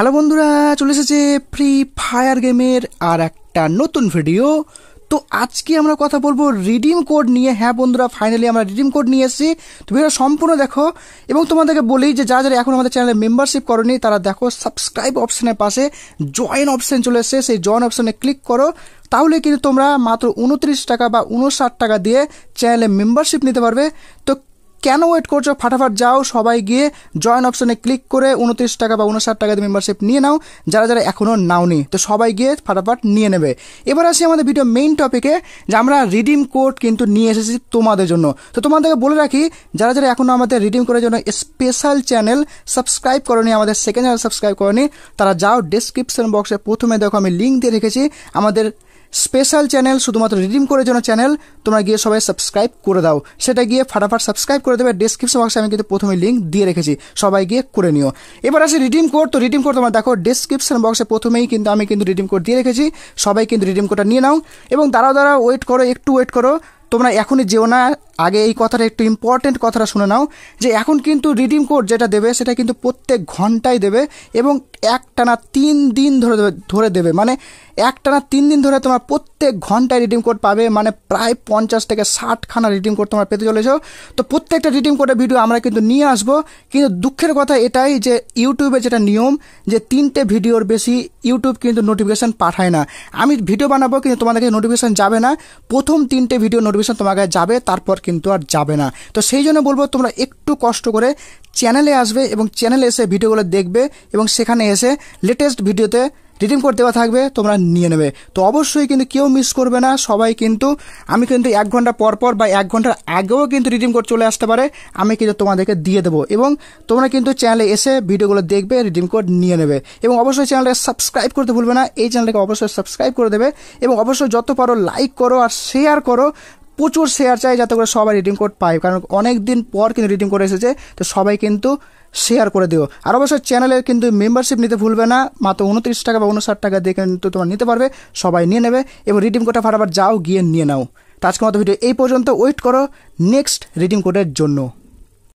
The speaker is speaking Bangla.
হ্যালো বন্ধুরা চলে এসেছে ফ্রি ফায়ার গেমের আর একটা নতুন ভিডিও তো আজকে আমরা কথা বলবো রিডিম কোড নিয়ে হ্যাঁ বন্ধুরা ফাইনালি আমরা রিডিম কোড নিয়ে এসেছি তুমি এটা সম্পূর্ণ দেখো এবং তোমাদেরকে বলি যে যারা যারা এখন আমাদের চ্যানেলে মেম্বারশিপ করনি তারা দেখো সাবস্ক্রাইব অপশনের পাশে জয়েন অপশন চলে এসেছে সেই জয়েন অপশানে ক্লিক করো তাহলে কিন্তু তোমরা মাত্র উনত্রিশ টাকা বা উনষাট টাকা দিয়ে চ্যানেলে মেম্বারশিপ নিতে পারবে তো কেন ওয়েট করছো ফাটাফাট যাও সবাই গিয়ে জয়েন অপশনে ক্লিক করে উনত্রিশ টাকা বা উনষাট টাকা দিয়ে মেম্বারশিপ নিয়ে নাও যারা যারা এখনও নাওনি তো সবাই গিয়ে ফাটাফাট নিয়ে নেবে এবার আসি আমাদের ভিডিও মেইন টপিকে যে আমরা রিডিম কোড কিন্তু নিয়ে এসেছি তোমাদের জন্য তো তোমাদেরকে বলে রাখি যারা যারা এখনও আমাদের রিডিম করার জন্য স্পেশাল চ্যানেল সাবস্ক্রাইব করনি আমাদের সেকেন্ড চ্যানেল সাবস্ক্রাইব করনি তারা যাও ডেসক্রিপশন বক্সে প্রথমে দেখো আমি লিঙ্ক দিয়ে রেখেছি আমাদের স্পেশাল চ্যানেল শুধুমাত্র রিডিম করে জন্য চ্যানেল তোমরা গিয়ে সবাই সাবস্ক্রাইব করে দাও সেটা গিয়ে ফাটাফাট সাবস্ক্রাইব করে দেবে ডিসক্রিপশন বক্সে আমি কিন্তু প্রথমে লিঙ্ক দিয়ে রেখেছি সবাই গিয়ে করে নিও এবার আসি রিডিম কোড তো রিডিম কোড তোমরা দেখো ডিসক্রিপশন বক্সে প্রথমেই কিন্তু আমি কিন্তু রিডিম কোড দিয়ে রেখেছি সবাই কিন্তু রিডিম কোডটা নিয়ে নাও এবং দাঁড়াও দ্বারা ওয়েট করো একটু ওয়েট করো তোমরা এখনই যেও না আগে এই কথাটা একটু ইম্পর্টেন্ট কথাটা শুনে নাও যে এখন কিন্তু রিডিম কোড যেটা দেবে সেটা কিন্তু প্রত্যেক ঘন্টাই দেবে এবং এক টানা তিন দিন ধরে ধরে দেবে মানে এক টানা তিন দিন ধরে তোমার প্রত্যেক ঘন্টায় রিডিম কোড পাবে মানে প্রায় পঞ্চাশ থেকে ষাটখানা রিডিম কোড তোমার পেতে চলেছ তো প্রত্যেকটা রিডিম কোডের ভিডিও আমরা কিন্তু নিয়ে আসবো কিন্তু দুঃখের কথা এটাই যে ইউটিউবে যেটা নিয়ম যে তিনটে ভিডিওর বেশি ইউটিউব কিন্তু নোটিফিকেশান পাঠায় না আমি ভিডিও বানাবো কিন্তু তোমাদেরকে নোটিফিকেশান যাবে না প্রথম তিনটে ভিডিও নোটিফিকেশান তোমাকে যাবে তারপর কিন্তু আর যাবে না তো সেই জন্য বলবো তোমরা একটু কষ্ট করে চ্যানেলে আসবে এবং চ্যানেলে এসে ভিডিওগুলো দেখবে এবং সেখানে এসে লেটেস্ট ভিডিওতে রিডিম কোড দেওয়া থাকবে তোমরা নিয়ে নেবে তো অবশ্যই কিন্তু কেউ মিস করবে না সবাই কিন্তু আমি কিন্তু এক ঘন্টা পর পর বা এক ঘন্টার আগেও কিন্তু রিডিম কোড চলে আসতে পারে আমি কিন্তু তোমাদেরকে দিয়ে দেবো এবং তোমরা কিন্তু চ্যানেলে এসে ভিডিওগুলো দেখবে রিডিম কোড নিয়ে নেবে এবং অবশ্যই চ্যানেলটা সাবস্ক্রাইব করতে ভুলবে না এই চ্যানেলটাকে অবশ্যই সাবস্ক্রাইব করে দেবে এবং অবশ্যই যত পারো লাইক করো আর শেয়ার করো প্রচুর শেয়ার চাই যাতে করে সবাই রিডিং কোড পায় কারণ অনেক দিন পর কিন্তু রিডিং কোড এসেছে তো সবাই কিন্তু শেয়ার করে দিও আর অবশ্যই চ্যানেলের কিন্তু মেম্বারশিপ নিতে ভুলবে না মাত্র উনত্রিশ টাকা বা উনষাট টাকা দিয়ে কিন্তু তোমার নিতে পারবে সবাই নিয়ে নেবে এবং রিডিং কোডটা ফাটাবার যাও গিয়ে নিয়ে নাও তো আজকের মতো ভিডিও এই পর্যন্ত ওয়েট করো নেক্সট রিডিং কোডের জন্য